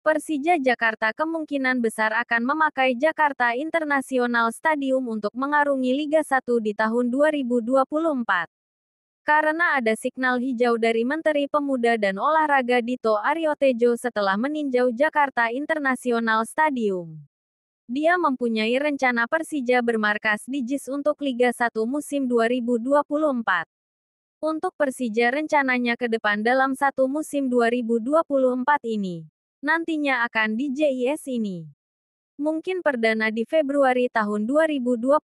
Persija Jakarta kemungkinan besar akan memakai Jakarta International Stadium untuk mengarungi Liga 1 di tahun 2024. Karena ada signal hijau dari Menteri Pemuda dan Olahraga Dito Aryo Tejo setelah meninjau Jakarta International Stadium. Dia mempunyai rencana Persija bermarkas di JIS untuk Liga 1 musim 2024. Untuk Persija rencananya ke depan dalam satu musim 2024 ini nantinya akan di JIS ini. Mungkin perdana di Februari tahun 2024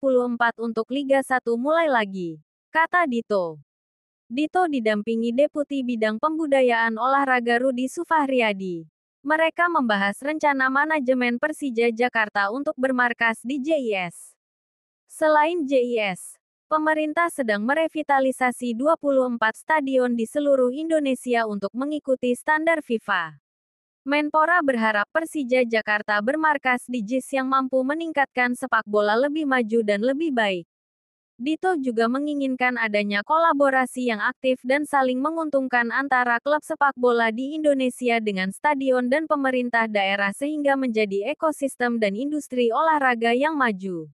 untuk Liga 1 mulai lagi, kata Dito. Dito didampingi Deputi Bidang Pembudayaan Olahraga Rudi Sufahriadi. Mereka membahas rencana manajemen Persija Jakarta untuk bermarkas di JIS. Selain JIS, pemerintah sedang merevitalisasi 24 stadion di seluruh Indonesia untuk mengikuti standar FIFA. Menpora berharap Persija Jakarta bermarkas di JIS yang mampu meningkatkan sepak bola lebih maju dan lebih baik. Dito juga menginginkan adanya kolaborasi yang aktif dan saling menguntungkan antara klub sepak bola di Indonesia dengan stadion dan pemerintah daerah sehingga menjadi ekosistem dan industri olahraga yang maju.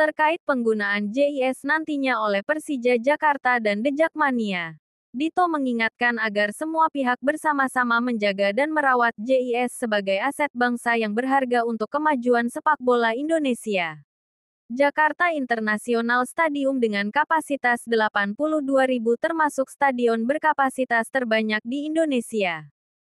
Terkait penggunaan JIS nantinya oleh Persija Jakarta dan Dejakmania. Dito mengingatkan agar semua pihak bersama-sama menjaga dan merawat JIS sebagai aset bangsa yang berharga untuk kemajuan sepak bola Indonesia. Jakarta International Stadium dengan kapasitas 82.000 termasuk stadion berkapasitas terbanyak di Indonesia.